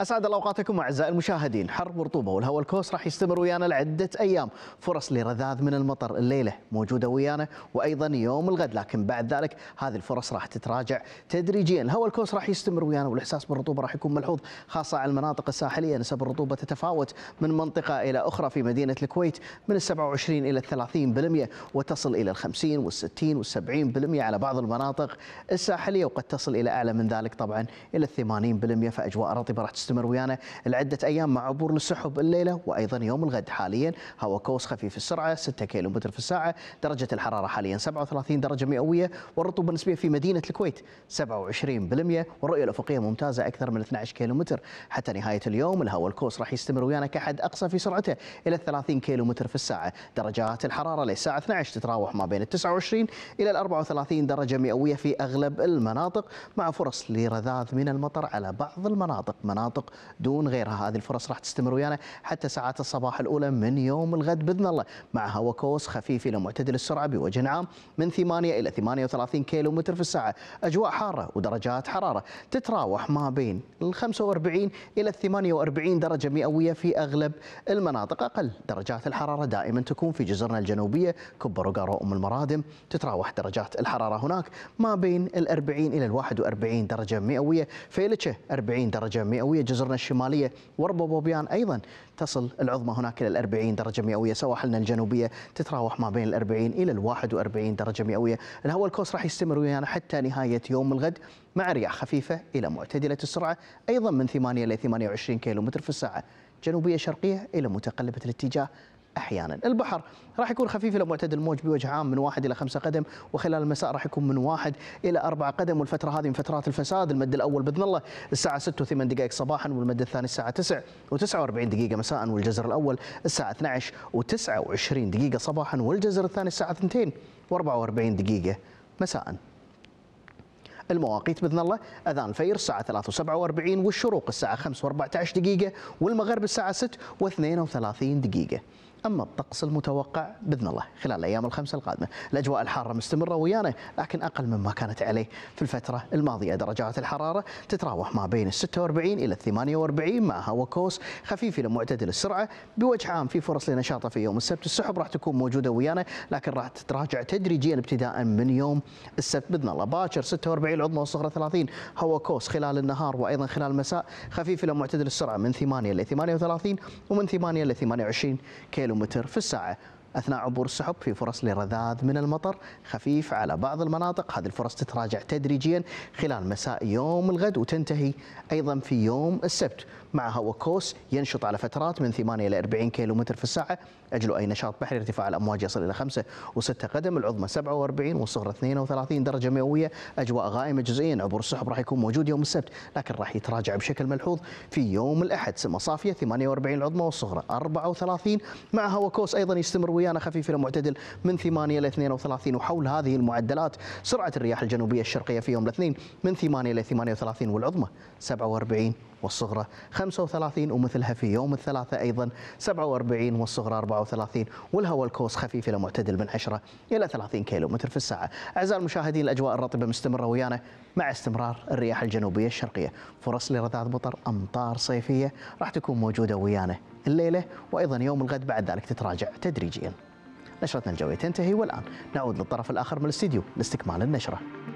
اسعد الله اوقاتكم اعزائي المشاهدين، حر ورطوبه والهواء الكوس راح يستمر ويانا لعده ايام، فرص لرذاذ من المطر الليله موجوده ويانا وايضا يوم الغد، لكن بعد ذلك هذه الفرص راح تتراجع تدريجيا، الهواء الكوس راح يستمر ويانا والاحساس بالرطوبه راح يكون ملحوظ خاصه على المناطق الساحليه، نسب الرطوبه تتفاوت من منطقه الى اخرى في مدينه الكويت من 27 الى 30% وتصل الى 50 وال60 وال70% على بعض المناطق الساحليه وقد تصل الى اعلى من ذلك طبعا الى 80% فاجواء رطبه راح تستمر يستمر ويانا لعدة أيام مع عبور للسحب الليلة وأيضا يوم الغد حاليا هواء قوس خفيف السرعة 6 كيلو متر في الساعة درجة الحرارة حاليا 37 درجة مئوية والرطوبة النسبية في مدينة الكويت 27% والرؤية الأفقية ممتازة أكثر من 12 كيلو متر حتى نهاية اليوم الهواء الكوس راح يستمر ويانا كحد أقصى في سرعته إلى 30 كيلو متر في الساعة درجات الحرارة للساعة 12 تتراوح ما بين 29 إلى 34 درجة مئوية في أغلب المناطق مع فرص لرذاذ من المطر على بعض المناطق مناطق مناطق دون غيرها هذه الفرص راح تستمر ويانا حتى ساعات الصباح الأولى من يوم الغد بإذن الله مع هواء كوس خفيف إلى معتدل السرعة بوجه عام من 8 إلى 38 كيلو متر في الساعة أجواء حارة ودرجات حرارة تتراوح ما بين ال 45 إلى 48 درجة مئوية في أغلب المناطق أقل درجات الحرارة دائما تكون في جزرنا الجنوبية كبر وقارو أم المرادم تتراوح درجات الحرارة هناك ما بين ال 40 إلى ال 41 درجة مئوية فيلتشه 40 درجة مئوية جزرنا الشمالية وربا بوبيان أيضا تصل العظمى هناك إلى 40 درجة مئوية سواحلنا الجنوبية تتراوح ما بين ال 40 إلى ال 41 درجة مئوية الهواء الكوس راح يستمر ويانا يعني حتى نهاية يوم الغد مع رياح خفيفة إلى معتدلة السرعة أيضا من 8 إلى 28 كيلومتر في الساعة جنوبية شرقية إلى متقلبة الاتجاه احيانا البحر راح يكون خفيف الى معتدل الموج بوجه عام من واحد الى خمسة قدم وخلال المساء راح يكون من واحد الى أربعة قدم والفتره هذه من فترات الفساد المد الاول باذن الله الساعه 6 و8 دقائق صباحا والمد الثاني الساعه 9 و49 دقيقه مساء والجزر الاول الساعه 12 و29 دقيقه صباحا والجزر الثاني الساعه 2 و44 دقيقه مساء المواقيت باذن الله اذان الفير الساعه 3 و47 والشروق الساعه 5 و14 دقيقه والمغرب الساعه 6 و32 دقيقه أما الطقس المتوقع بإذن الله خلال الأيام الخمسة القادمة الأجواء الحارة مستمرة ويانا لكن أقل مما كانت عليه في الفترة الماضية درجات الحرارة تتراوح ما بين 46 إلى 48 مع هواء كوس خفيف إلى معتدل السرعة بوجه عام في فرص لنشاطه في يوم السبت السحب راح تكون موجودة ويانا لكن راح تتراجع تدريجيا ابتداء من يوم السبت بإذن الله باكر 46 العظمى والصغرى 30 هواء كوس خلال النهار وأيضا خلال المساء خفيف إلى معتدل السرعة من 8 إلى 38 ومن 8 إلى 28 كيلو كيلومتر في الساعة أثناء عبور السحب في فرص لرذاذ من المطر خفيف على بعض المناطق هذه الفرص تتراجع تدريجيا خلال مساء يوم الغد وتنتهي أيضا في يوم السبت مع هواء كوس ينشط على فترات من 8 إلى 40 متر في الساعة أجل أي نشاط بحري ارتفاع الأمواج يصل إلى 5 و6 قدم العظمى 47 والصغرى 32 درجة مئوية أجواء غائمة جزئيا عبور السحب راح يكون موجود يوم السبت لكن راح يتراجع بشكل ملحوظ في يوم الأحد سمة صافية 48 العظمى والصغرى 34 مع هواء كوس أيضا يستمر ويانا خفيف إلى معتدل من 8 إلى 32 وحول هذه المعدلات سرعة الرياح الجنوبية الشرقية في يوم الاثنين من 8 إلى 38 والعظمى 47 والصغرى 35 ومثلها في يوم الثلاثاء أيضا 47 والصغرى 34 والهواء الكوس خفيف إلى معتدل من 10 إلى 30 كيلو متر في الساعة أعزائي المشاهدين الأجواء الرطبة مستمرة ويانا مع استمرار الرياح الجنوبية الشرقية فرص لرذاذ مطر أمطار صيفية راح تكون موجودة ويانا الليلة وأيضا يوم الغد بعد ذلك تتراجع تدريجيا نشرتنا الجوية تنتهي والآن نعود للطرف الآخر من الاستديو لاستكمال النشرة